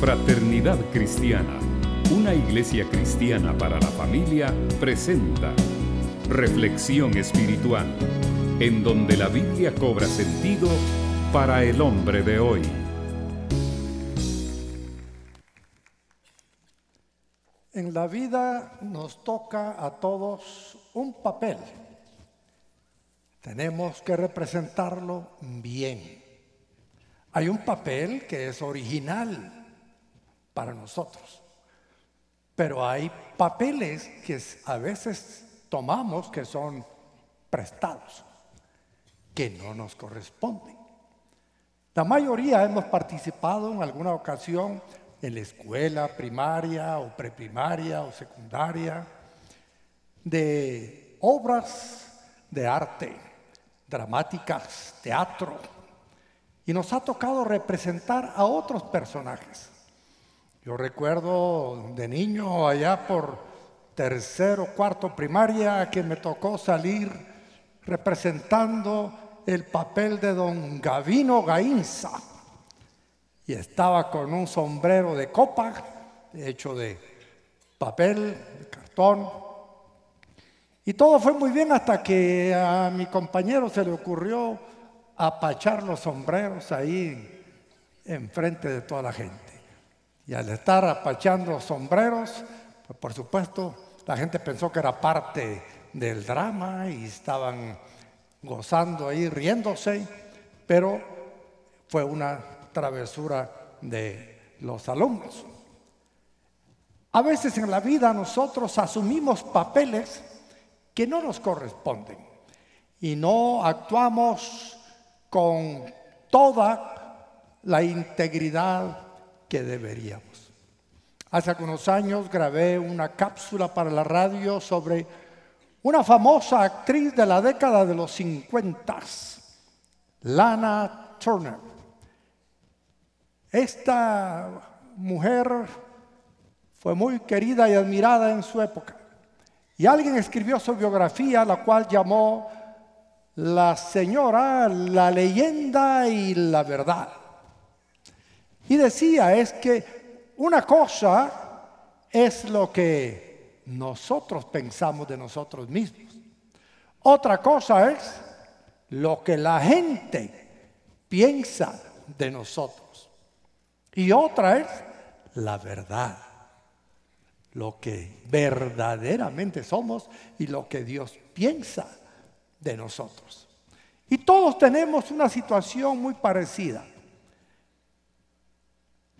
Fraternidad Cristiana, una iglesia cristiana para la familia, presenta Reflexión Espiritual, en donde la Biblia cobra sentido para el hombre de hoy. En la vida nos toca a todos un papel. Tenemos que representarlo bien. Hay un papel que es original, para nosotros. Pero hay papeles que a veces tomamos que son prestados, que no nos corresponden. La mayoría hemos participado en alguna ocasión en la escuela primaria o preprimaria o secundaria de obras de arte, dramáticas, teatro, y nos ha tocado representar a otros personajes. Yo recuerdo de niño allá por tercero, cuarto primaria que me tocó salir representando el papel de don Gavino Gainza. Y estaba con un sombrero de copa hecho de papel, de cartón. Y todo fue muy bien hasta que a mi compañero se le ocurrió apachar los sombreros ahí enfrente de toda la gente. Y al estar apachando sombreros, pues, por supuesto, la gente pensó que era parte del drama y estaban gozando ahí, riéndose, pero fue una travesura de los alumnos. A veces en la vida nosotros asumimos papeles que no nos corresponden y no actuamos con toda la integridad que deberíamos. Hace algunos años grabé una cápsula para la radio sobre una famosa actriz de la década de los 50, Lana Turner. Esta mujer fue muy querida y admirada en su época. Y alguien escribió su biografía, la cual llamó La señora, la leyenda y la verdad. Y decía, es que una cosa es lo que nosotros pensamos de nosotros mismos. Otra cosa es lo que la gente piensa de nosotros. Y otra es la verdad, lo que verdaderamente somos y lo que Dios piensa de nosotros. Y todos tenemos una situación muy parecida.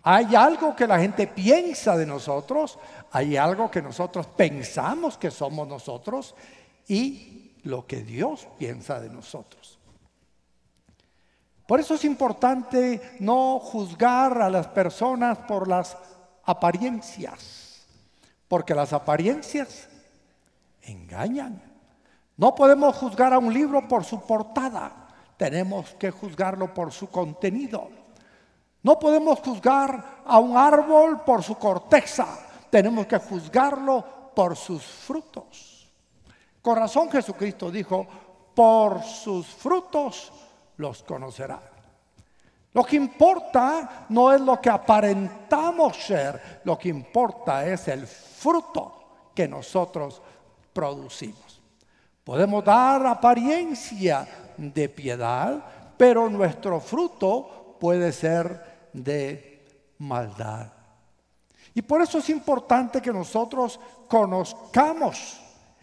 Hay algo que la gente piensa de nosotros, hay algo que nosotros pensamos que somos nosotros y lo que Dios piensa de nosotros. Por eso es importante no juzgar a las personas por las apariencias, porque las apariencias engañan. No podemos juzgar a un libro por su portada, tenemos que juzgarlo por su contenido. No podemos juzgar a un árbol por su corteza, tenemos que juzgarlo por sus frutos. Corazón, Jesucristo dijo, por sus frutos los conocerá. Lo que importa no es lo que aparentamos ser, lo que importa es el fruto que nosotros producimos. Podemos dar apariencia de piedad, pero nuestro fruto puede ser de maldad. Y por eso es importante que nosotros conozcamos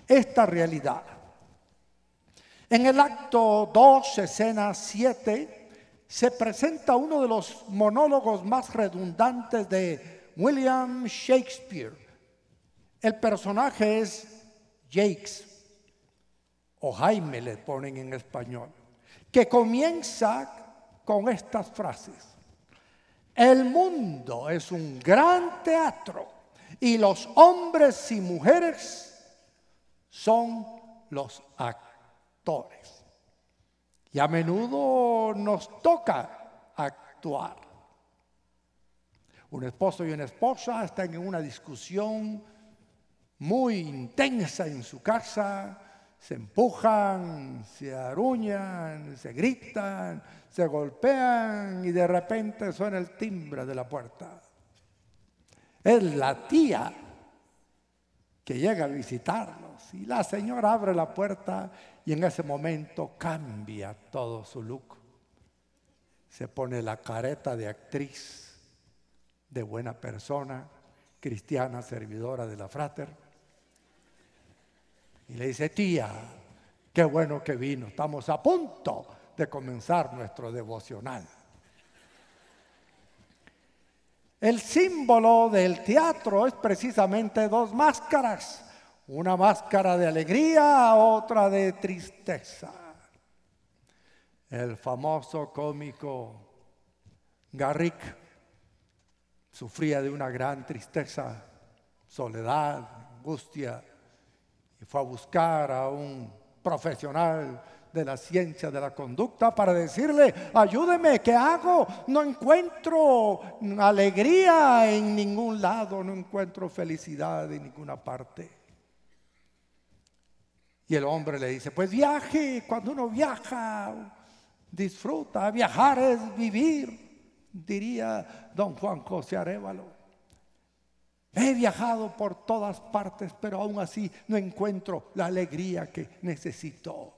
esta realidad. En el acto 2, escena 7, se presenta uno de los monólogos más redundantes de William Shakespeare. El personaje es Jakes, o Jaime le ponen en español, que comienza con estas frases. El mundo es un gran teatro y los hombres y mujeres son los actores. Y a menudo nos toca actuar. Un esposo y una esposa están en una discusión muy intensa en su casa se empujan, se aruñan, se gritan, se golpean y de repente suena el timbre de la puerta. Es la tía que llega a visitarlos y la señora abre la puerta y en ese momento cambia todo su look. Se pone la careta de actriz, de buena persona, cristiana servidora de la fraternidad. Y le dice, tía, qué bueno que vino, estamos a punto de comenzar nuestro devocional. El símbolo del teatro es precisamente dos máscaras, una máscara de alegría, otra de tristeza. El famoso cómico Garrick sufría de una gran tristeza, soledad, angustia, y fue a buscar a un profesional de la ciencia de la conducta para decirle, ayúdeme, ¿qué hago? No encuentro alegría en ningún lado, no encuentro felicidad en ninguna parte. Y el hombre le dice, pues viaje, cuando uno viaja, disfruta, viajar es vivir, diría don Juan José Arevalo. He viajado por todas partes, pero aún así no encuentro la alegría que necesito.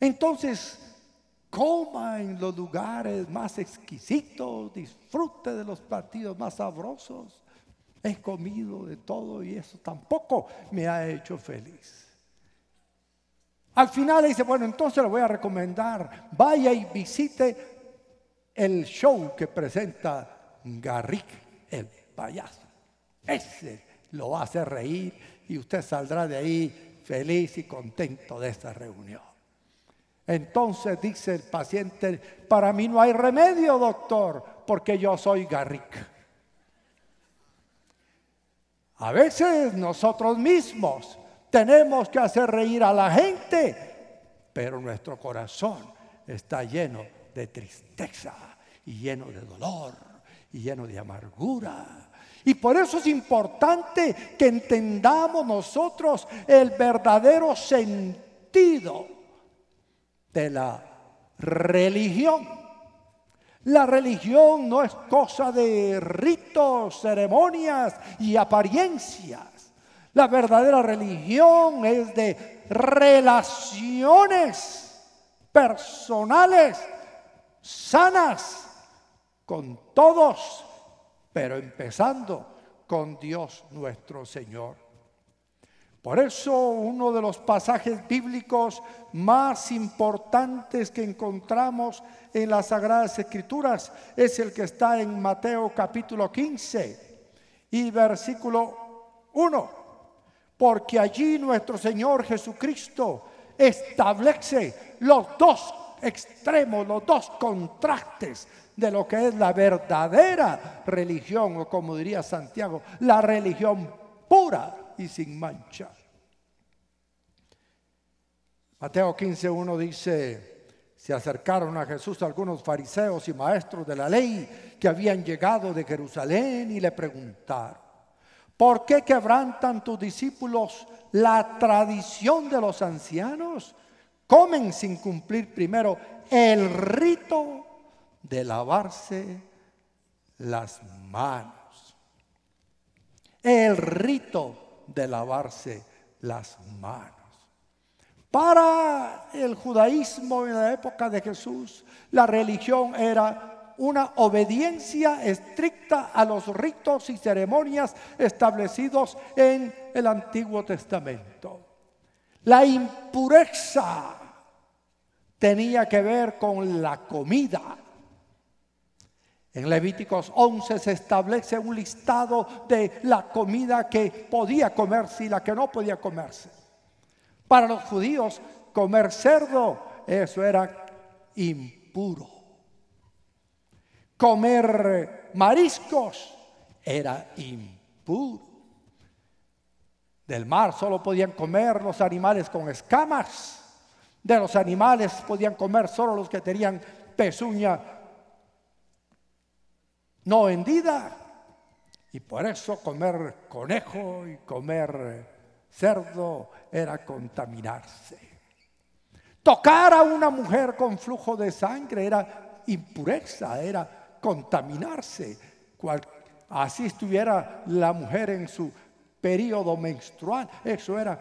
Entonces, coma en los lugares más exquisitos, disfrute de los partidos más sabrosos. He comido de todo y eso tampoco me ha hecho feliz. Al final dice, bueno, entonces le voy a recomendar, vaya y visite el show que presenta Garrick, el payaso. Ese lo hace reír y usted saldrá de ahí feliz y contento de esta reunión. Entonces dice el paciente, para mí no hay remedio, doctor, porque yo soy Garrick. A veces nosotros mismos tenemos que hacer reír a la gente, pero nuestro corazón está lleno de tristeza y lleno de dolor y lleno de amargura y por eso es importante que entendamos nosotros el verdadero sentido de la religión. La religión no es cosa de ritos, ceremonias y apariencias. La verdadera religión es de relaciones personales sanas con todos pero empezando con Dios nuestro Señor. Por eso uno de los pasajes bíblicos más importantes que encontramos en las Sagradas Escrituras es el que está en Mateo capítulo 15 y versículo 1, porque allí nuestro Señor Jesucristo establece los dos extremos, los dos contrastes de lo que es la verdadera religión, o como diría Santiago, la religión pura y sin mancha. Mateo 15, dice, se acercaron a Jesús algunos fariseos y maestros de la ley que habían llegado de Jerusalén y le preguntaron, ¿por qué quebrantan tus discípulos la tradición de los ancianos? comen sin cumplir primero el rito de lavarse las manos. El rito de lavarse las manos. Para el judaísmo en la época de Jesús, la religión era una obediencia estricta a los ritos y ceremonias establecidos en el Antiguo Testamento. La impureza tenía que ver con la comida. En Levíticos 11 se establece un listado de la comida que podía comerse y la que no podía comerse. Para los judíos, comer cerdo, eso era impuro. Comer mariscos era impuro. Del mar solo podían comer los animales con escamas. De los animales podían comer solo los que tenían pezuña no vendida. Y por eso comer conejo y comer cerdo era contaminarse. Tocar a una mujer con flujo de sangre era impureza, era contaminarse. Así estuviera la mujer en su periodo menstrual. Eso era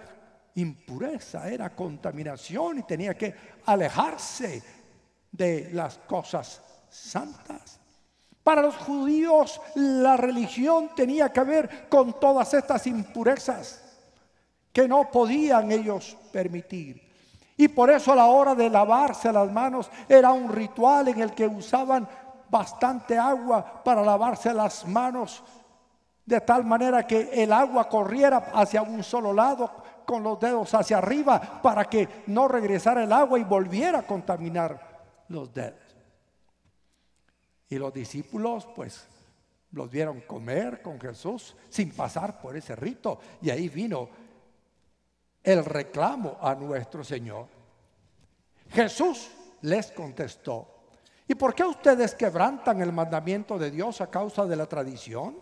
impureza, era contaminación y tenía que alejarse de las cosas santas. Para los judíos la religión tenía que ver con todas estas impurezas que no podían ellos permitir. Y por eso a la hora de lavarse las manos era un ritual en el que usaban bastante agua para lavarse las manos de tal manera que el agua corriera hacia un solo lado con los dedos hacia arriba para que no regresara el agua y volviera a contaminar los dedos. Y los discípulos pues los vieron comer con Jesús sin pasar por ese rito. Y ahí vino el reclamo a nuestro Señor. Jesús les contestó, ¿y por qué ustedes quebrantan el mandamiento de Dios a causa de la tradición?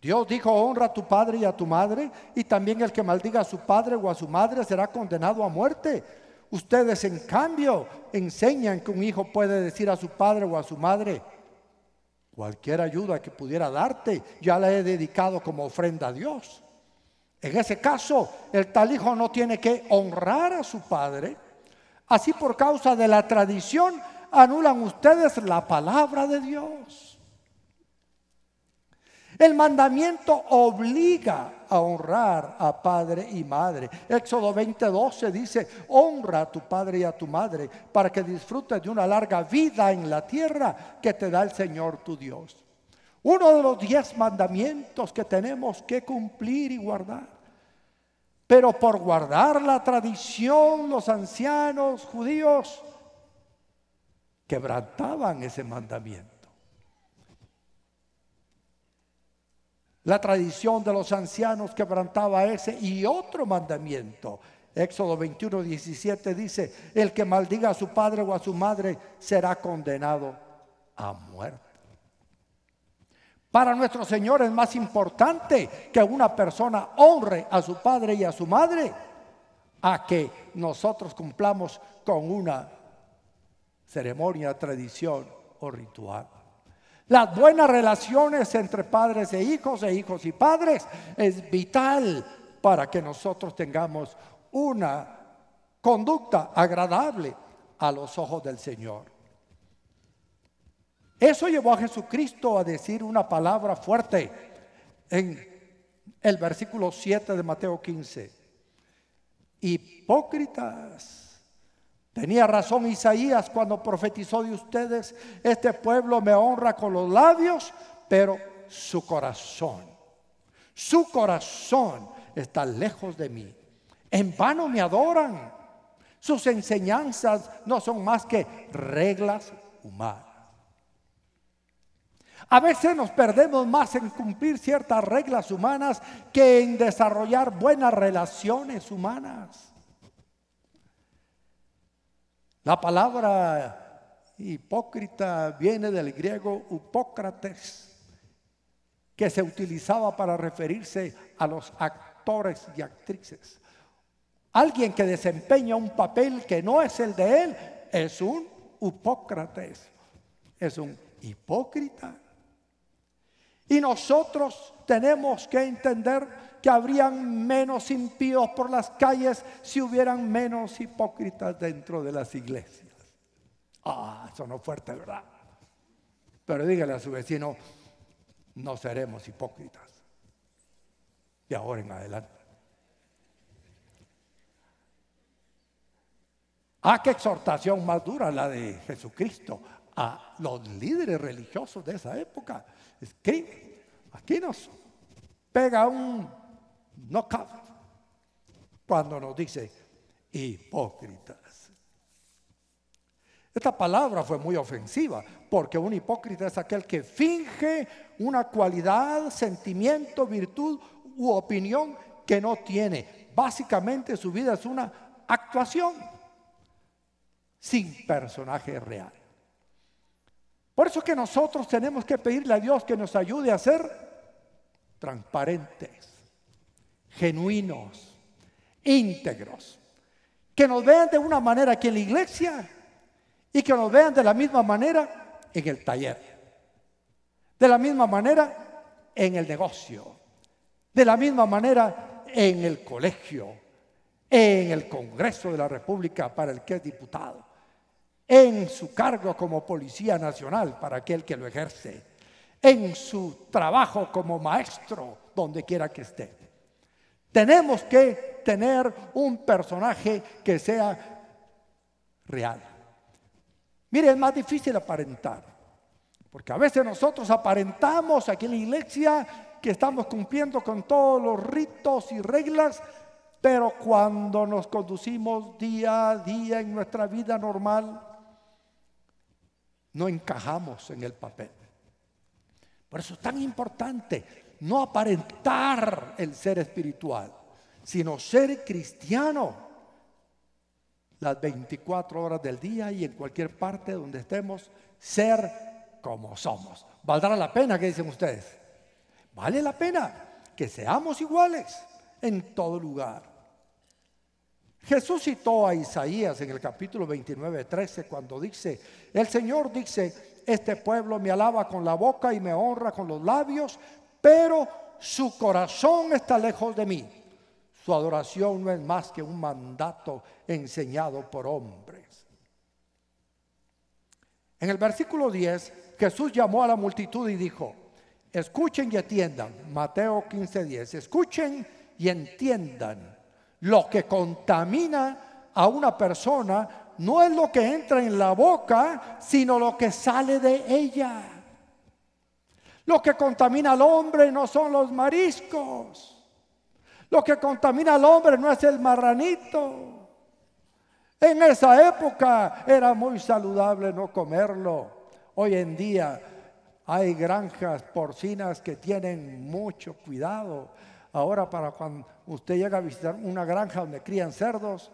Dios dijo, honra a tu padre y a tu madre, y también el que maldiga a su padre o a su madre será condenado a muerte. Ustedes, en cambio, enseñan que un hijo puede decir a su padre o a su madre, cualquier ayuda que pudiera darte, ya la he dedicado como ofrenda a Dios. En ese caso, el tal hijo no tiene que honrar a su padre. Así por causa de la tradición, anulan ustedes la palabra de Dios. El mandamiento obliga a honrar a padre y madre. Éxodo 20:12 dice, honra a tu padre y a tu madre para que disfrutes de una larga vida en la tierra que te da el Señor tu Dios. Uno de los diez mandamientos que tenemos que cumplir y guardar. Pero por guardar la tradición, los ancianos judíos quebrantaban ese mandamiento. la tradición de los ancianos quebrantaba ese y otro mandamiento. Éxodo 21, 17 dice, el que maldiga a su padre o a su madre será condenado a muerte. Para nuestro Señor es más importante que una persona honre a su padre y a su madre a que nosotros cumplamos con una ceremonia, tradición o ritual. Las buenas relaciones entre padres e hijos e hijos y padres es vital para que nosotros tengamos una conducta agradable a los ojos del Señor. Eso llevó a Jesucristo a decir una palabra fuerte en el versículo 7 de Mateo 15. Hipócritas Tenía razón Isaías cuando profetizó de ustedes, este pueblo me honra con los labios, pero su corazón, su corazón está lejos de mí. En vano me adoran. Sus enseñanzas no son más que reglas humanas. A veces nos perdemos más en cumplir ciertas reglas humanas que en desarrollar buenas relaciones humanas. La palabra hipócrita viene del griego hipócrates, que se utilizaba para referirse a los actores y actrices. Alguien que desempeña un papel que no es el de él es un hipócrates, es un hipócrita. Y nosotros tenemos que entender que habrían menos impíos por las calles si hubieran menos hipócritas dentro de las iglesias. Ah, eso no fuerte, ¿verdad? Pero dígale a su vecino, no seremos hipócritas. Y ahora en adelante. Ah, qué exhortación más dura la de Jesucristo a los líderes religiosos de esa época. Es que aquí nos pega un no cabe cuando nos dice hipócritas. Esta palabra fue muy ofensiva porque un hipócrita es aquel que finge una cualidad, sentimiento, virtud u opinión que no tiene. Básicamente su vida es una actuación sin personaje real. Por eso que nosotros tenemos que pedirle a Dios que nos ayude a ser transparentes genuinos, íntegros, que nos vean de una manera aquí en la iglesia y que nos vean de la misma manera en el taller, de la misma manera en el negocio, de la misma manera en el colegio, en el Congreso de la República para el que es diputado, en su cargo como Policía Nacional para aquel que lo ejerce, en su trabajo como maestro, donde quiera que esté. Tenemos que tener un personaje que sea real. Mire, es más difícil aparentar, porque a veces nosotros aparentamos aquí en la iglesia que estamos cumpliendo con todos los ritos y reglas, pero cuando nos conducimos día a día en nuestra vida normal, no encajamos en el papel. Por eso es tan importante no aparentar el ser espiritual, sino ser cristiano las 24 horas del día y en cualquier parte donde estemos, ser como somos. ¿Valdrá la pena? ¿Qué dicen ustedes? Vale la pena que seamos iguales en todo lugar. Jesús citó a Isaías en el capítulo 29, 13, cuando dice, el Señor dice, este pueblo me alaba con la boca y me honra con los labios, pero su corazón está lejos de mí. Su adoración no es más que un mandato enseñado por hombres. En el versículo 10, Jesús llamó a la multitud y dijo, escuchen y atiendan, Mateo 15:10, escuchen y entiendan, lo que contamina a una persona no es lo que entra en la boca, sino lo que sale de ella. Lo que contamina al hombre no son los mariscos. Lo que contamina al hombre no es el marranito. En esa época era muy saludable no comerlo. Hoy en día hay granjas porcinas que tienen mucho cuidado. Ahora para cuando usted llega a visitar una granja donde crían cerdos,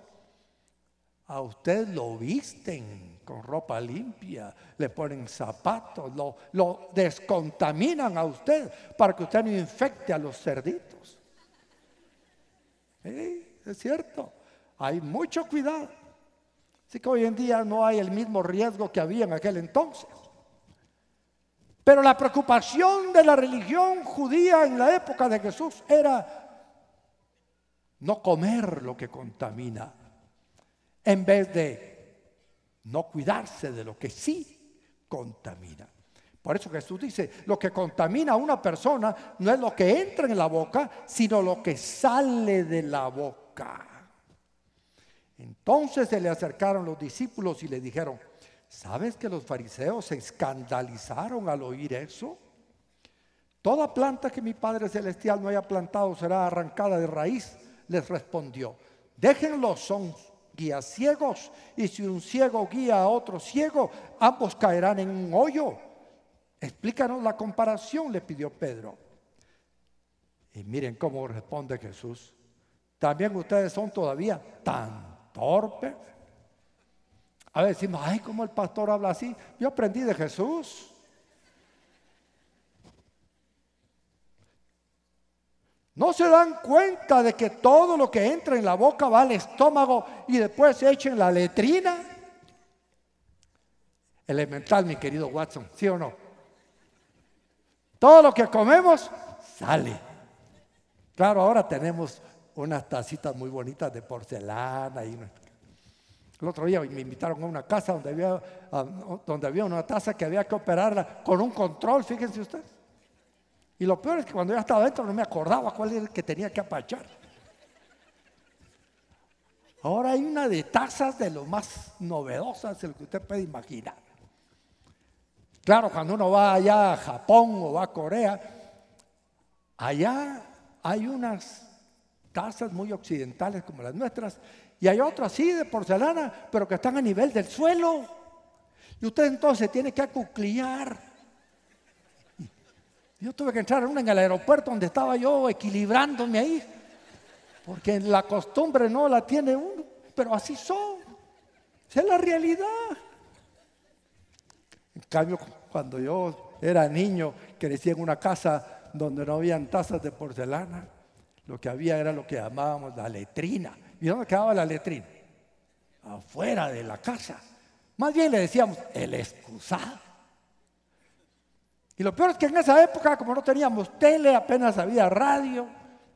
a usted lo visten con ropa limpia, le ponen zapatos, lo, descontaminan a usted para que usted no infecte a los cerditos. Es cierto, hay mucho cuidado. Así que hoy en día no hay el mismo riesgo que había en aquel entonces. Pero la preocupación de la religión judía en la época de Jesús era no comer lo que contamina, en vez de no cuidarse de lo que sí contamina. Por eso Jesús dice, lo que contamina a una persona no es lo que entra en la boca, sino lo que sale de la boca. Entonces se le acercaron los discípulos y le dijeron, ¿sabes que los fariseos se escandalizaron al oír eso? Toda planta que mi Padre Celestial no haya plantado será arrancada de raíz, les respondió. Déjenlos, son guía ciegos. Y si un ciego guía a otro ciego, ambos caerán en un hoyo. Explícanos la comparación, le pidió Pedro. Y miren cómo responde Jesús. También ustedes son todavía tan torpes. A ver, decimos, ay, cómo el pastor habla así. Yo aprendí de Jesús. No se dan cuenta de que todo lo que entra en la boca va al estómago y después se echa en la letrina. Elemental, mi querido Watson, ¿sí o no? Todo lo que comemos sale. Claro, ahora tenemos unas tacitas muy bonitas de porcelana. Y... El otro día me invitaron a una casa donde había, donde había una taza que había que operarla con un control, fíjense ustedes. Y lo peor es que cuando ya estaba adentro no me acordaba cuál era el que tenía que apachar. Ahora hay una de tazas de lo más novedosas, lo que usted puede imaginar. Claro, cuando uno va allá a Japón o va a Corea, allá hay unas tazas muy occidentales como las nuestras y hay otras así de porcelana, pero que están a nivel del suelo. Y usted entonces tiene que acucliar yo tuve que entrar una en el aeropuerto donde estaba yo equilibrándome ahí, porque la costumbre no la tiene uno, pero así son. Esa es la realidad. En cambio, cuando yo era niño, crecí en una casa donde no habían tazas de porcelana. Lo que había era lo que llamábamos la letrina. ¿Y dónde quedaba la letrina? Afuera de la casa. Más bien le decíamos el excusado. Y lo peor es que en esa época, como no teníamos tele, apenas había radio,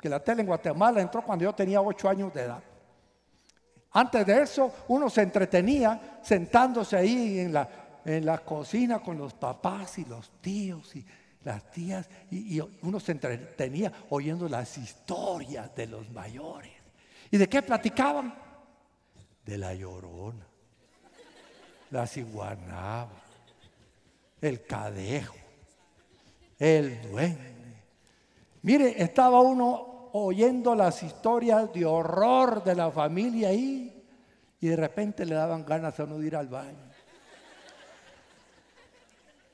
que la tele en Guatemala entró cuando yo tenía ocho años de edad. Antes de eso, uno se entretenía sentándose ahí en la, en la cocina con los papás y los tíos y las tías, y, y uno se entretenía oyendo las historias de los mayores. ¿Y de qué platicaban? De la llorona, la ciguanaba, el cadejo el duende. Mire, estaba uno oyendo las historias de horror de la familia ahí y de repente le daban ganas a uno de ir al baño.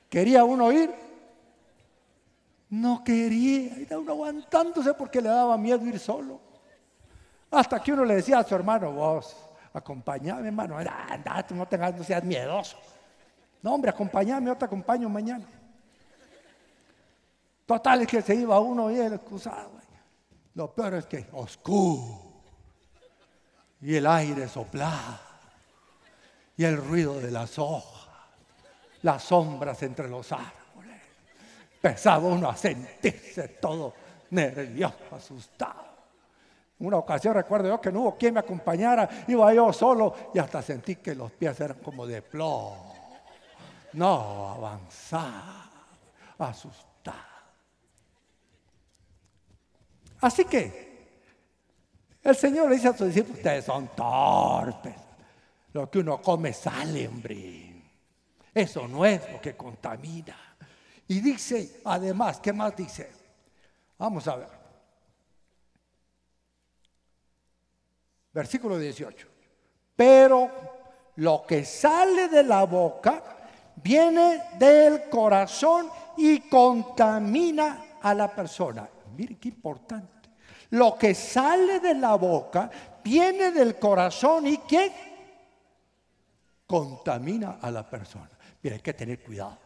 ¿Quería uno ir? No quería. está uno aguantándose porque le daba miedo ir solo. Hasta que uno le decía a su hermano, vos, acompañame hermano, anda, no, tengas, no seas miedoso. No, hombre, acompáñame, yo te acompaño mañana. Total es que se iba uno y el excusado. Lo peor es que oscuro. Y el aire soplaba. Y el ruido de las hojas. Las sombras entre los árboles. Pesaba uno a sentirse todo nervioso, asustado. Una ocasión recuerdo yo que no hubo quien me acompañara, iba yo solo y hasta sentí que los pies eran como de plomo. No, avanzar, Asustado. Así que el Señor le dice a sus discípulos, ustedes son torpes. Lo que uno come sale, hombre. Eso no es lo que contamina. Y dice, además, ¿qué más dice? Vamos a ver. Versículo 18. Pero lo que sale de la boca viene del corazón y contamina a la persona. Miren qué importante. Lo que sale de la boca viene del corazón y ¿qué? contamina a la persona. Mira, hay que tener cuidado.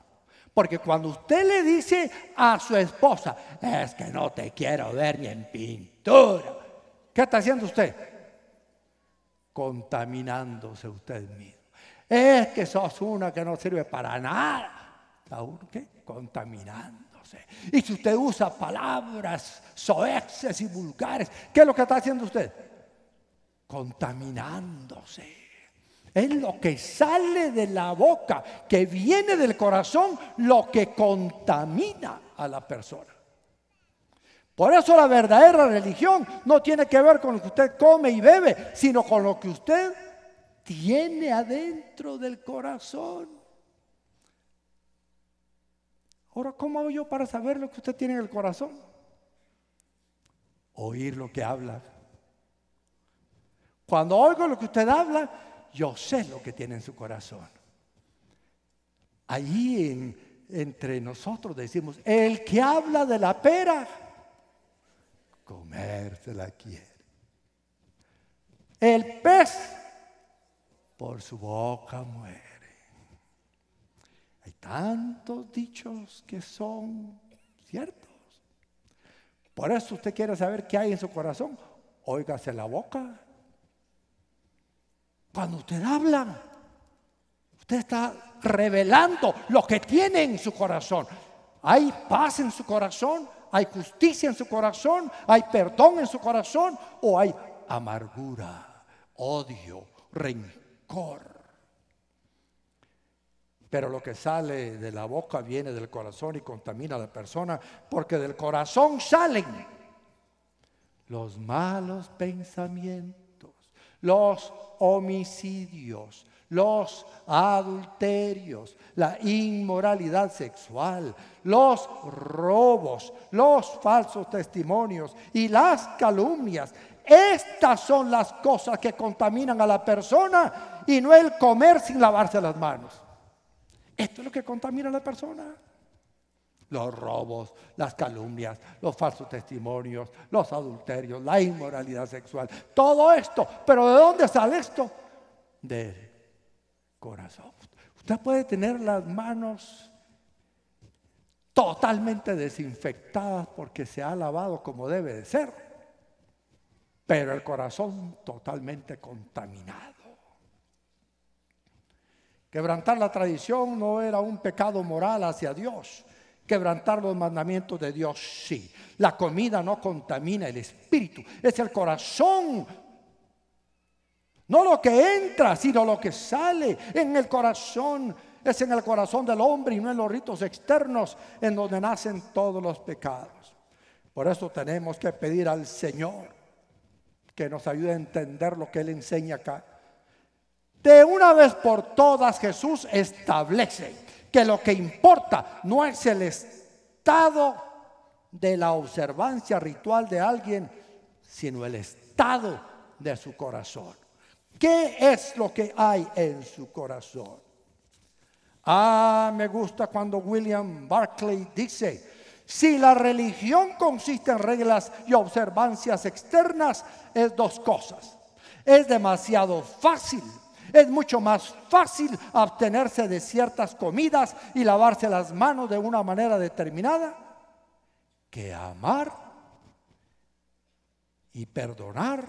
Porque cuando usted le dice a su esposa, es que no te quiero ver ni en pintura, ¿qué está haciendo usted? Contaminándose usted mismo. Es que sos una que no sirve para nada. ¿Está qué? Contaminando. Y si usted usa palabras soeces y vulgares, ¿qué es lo que está haciendo usted? Contaminándose. Es lo que sale de la boca, que viene del corazón, lo que contamina a la persona. Por eso la verdadera religión no tiene que ver con lo que usted come y bebe, sino con lo que usted tiene adentro del corazón. Ahora, ¿cómo hago yo para saber lo que usted tiene en el corazón? Oír lo que habla. Cuando oigo lo que usted habla, yo sé lo que tiene en su corazón. Allí entre nosotros decimos, el que habla de la pera, la quiere. El pez por su boca muere tantos dichos que son ciertos. Por eso usted quiere saber qué hay en su corazón. Óigase la boca. Cuando usted habla, usted está revelando lo que tiene en su corazón. Hay paz en su corazón, hay justicia en su corazón, hay perdón en su corazón o hay amargura, odio, rencor. Pero lo que sale de la boca viene del corazón y contamina a la persona, porque del corazón salen los malos pensamientos, los homicidios, los adulterios, la inmoralidad sexual, los robos, los falsos testimonios y las calumnias. Estas son las cosas que contaminan a la persona y no el comer sin lavarse las manos. Esto es lo que contamina a la persona. Los robos, las calumnias, los falsos testimonios, los adulterios, la inmoralidad sexual, todo esto. Pero ¿de dónde sale esto? Del corazón. Usted puede tener las manos totalmente desinfectadas porque se ha lavado como debe de ser, pero el corazón totalmente contaminado. Quebrantar la tradición no era un pecado moral hacia Dios. Quebrantar los mandamientos de Dios, sí. La comida no contamina el espíritu, es el corazón. No lo que entra, sino lo que sale en el corazón. Es en el corazón del hombre y no en los ritos externos en donde nacen todos los pecados. Por eso tenemos que pedir al Señor que nos ayude a entender lo que Él enseña acá de una vez por todas Jesús establece que lo que importa no es el estado de la observancia ritual de alguien, sino el estado de su corazón. ¿Qué es lo que hay en su corazón? Ah, me gusta cuando William Barclay dice, si la religión consiste en reglas y observancias externas, es dos cosas. Es demasiado fácil es mucho más fácil abstenerse de ciertas comidas y lavarse las manos de una manera determinada que amar y perdonar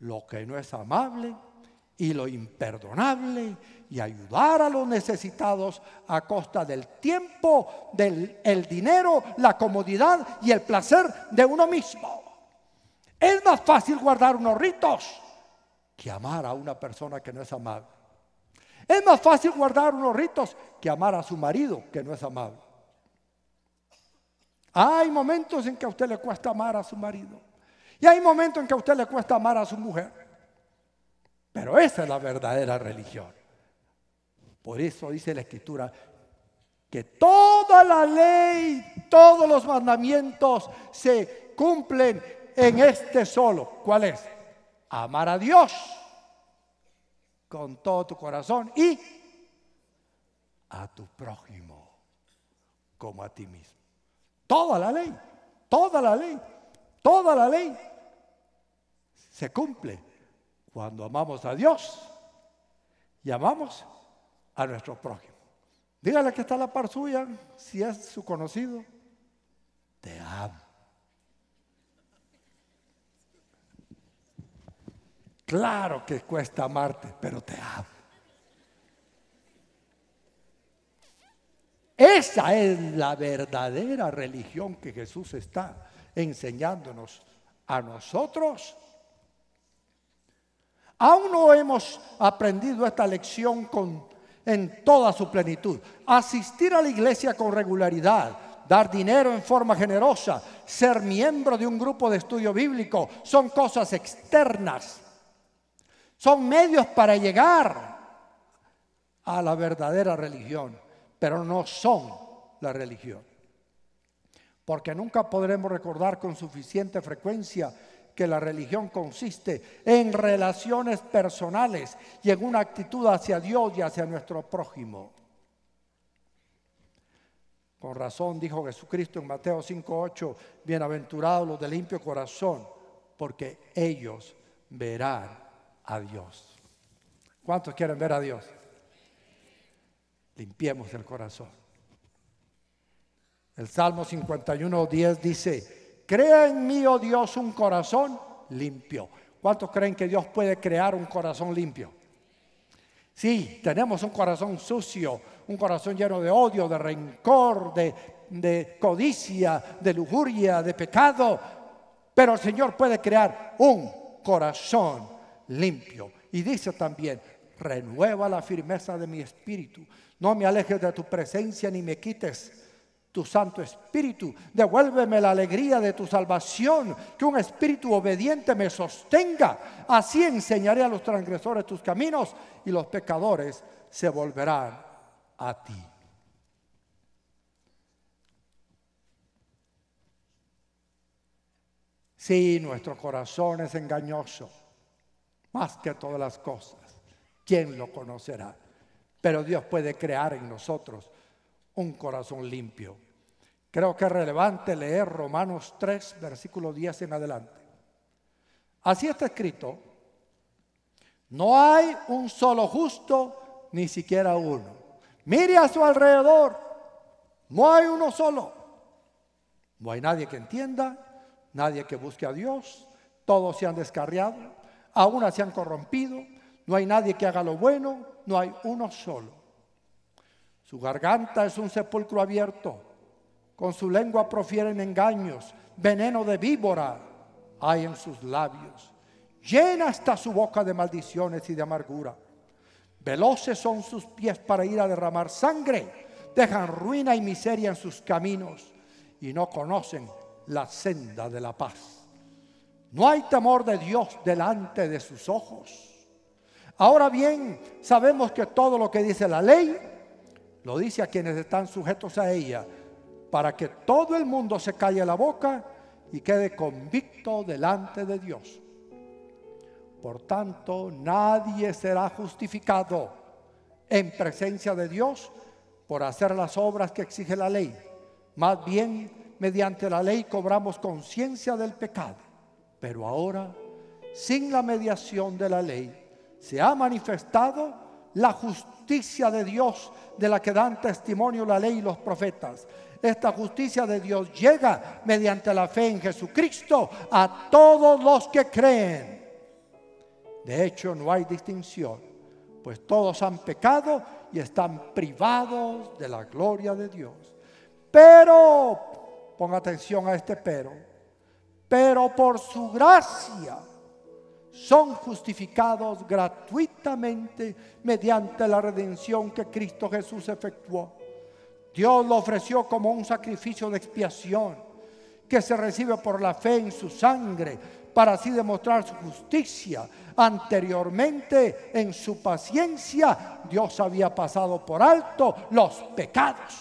lo que no es amable y lo imperdonable y ayudar a los necesitados a costa del tiempo, del dinero, la comodidad y el placer de uno mismo. Es más fácil guardar unos ritos que amar a una persona que no es amable. Es más fácil guardar unos ritos que amar a su marido que no es amable. Hay momentos en que a usted le cuesta amar a su marido. Y hay momentos en que a usted le cuesta amar a su mujer. Pero esa es la verdadera religión. Por eso dice la escritura que toda la ley, todos los mandamientos se cumplen en este solo. ¿Cuál es? amar a Dios con todo tu corazón y a tu prójimo como a ti mismo. Toda la ley, toda la ley, toda la ley se cumple cuando amamos a Dios y amamos a nuestro prójimo. Dígale que está la par suya, si es su conocido, te amo. Claro que cuesta amarte, pero te amo. Esa es la verdadera religión que Jesús está enseñándonos a nosotros. Aún no hemos aprendido esta lección con, en toda su plenitud. Asistir a la iglesia con regularidad, dar dinero en forma generosa, ser miembro de un grupo de estudio bíblico, son cosas externas son medios para llegar a la verdadera religión, pero no son la religión. Porque nunca podremos recordar con suficiente frecuencia que la religión consiste en relaciones personales y en una actitud hacia Dios y hacia nuestro prójimo. Con razón dijo Jesucristo en Mateo 5:8, bienaventurados los de limpio corazón, porque ellos verán a Dios. ¿Cuántos quieren ver a Dios? Limpiemos el corazón. El Salmo 51, 10 dice, crea en mí, oh Dios, un corazón limpio. ¿Cuántos creen que Dios puede crear un corazón limpio? Sí, tenemos un corazón sucio, un corazón lleno de odio, de rencor, de, de codicia, de lujuria, de pecado, pero el Señor puede crear un corazón y dice también, renueva la firmeza de mi espíritu. No me alejes de tu presencia ni me quites tu Santo Espíritu. Devuélveme la alegría de tu salvación, que un espíritu obediente me sostenga. Así enseñaré a los transgresores tus caminos y los pecadores se volverán a ti. Sí, nuestro corazón es engañoso más que todas las cosas. ¿Quién lo conocerá? Pero Dios puede crear en nosotros un corazón limpio. Creo que es relevante leer Romanos 3, versículo 10 en adelante. Así está escrito, no hay un solo justo, ni siquiera uno. Mire a su alrededor, no hay uno solo. No hay nadie que entienda, nadie que busque a Dios, todos se han descarriado, aún se han corrompido, no hay nadie que haga lo bueno, no hay uno solo. Su garganta es un sepulcro abierto, con su lengua profieren engaños, veneno de víbora hay en sus labios. Llena está su boca de maldiciones y de amargura. Veloces son sus pies para ir a derramar sangre. Dejan ruina y miseria en sus caminos y no conocen la senda de la paz. No hay temor de Dios delante de sus ojos. Ahora bien, sabemos que todo lo que dice la ley, lo dice a quienes están sujetos a ella, para que todo el mundo se calle la boca y quede convicto delante de Dios. Por tanto, nadie será justificado en presencia de Dios por hacer las obras que exige la ley. Más bien, mediante la ley cobramos conciencia del pecado. Pero ahora, sin la mediación de la ley, se ha manifestado la justicia de Dios de la que dan testimonio la ley y los profetas. Esta justicia de Dios llega mediante la fe en Jesucristo a todos los que creen. De hecho, no hay distinción, pues todos han pecado y están privados de la gloria de Dios. Pero, ponga atención a este pero, pero por su gracia son justificados gratuitamente mediante la redención que Cristo Jesús efectuó. Dios lo ofreció como un sacrificio de expiación que se recibe por la fe en su sangre para así demostrar su justicia. Anteriormente, en su paciencia, Dios había pasado por alto los pecados.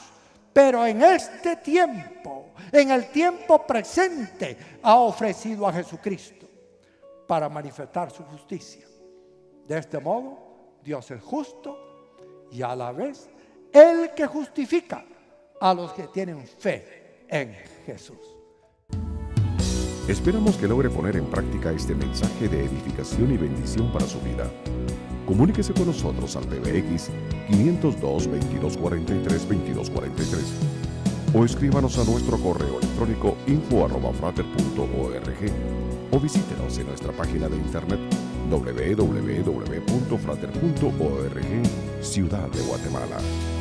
Pero en este tiempo, en el tiempo presente ha ofrecido a Jesucristo para manifestar su justicia. De este modo, Dios es justo y a la vez el que justifica a los que tienen fe en Jesús. Esperamos que logre poner en práctica este mensaje de edificación y bendición para su vida. Comuníquese con nosotros al PBX 502 2243 2243 o escríbanos a nuestro correo electrónico info.frater.org o visítenos en nuestra página de internet www.frater.org, Ciudad de Guatemala.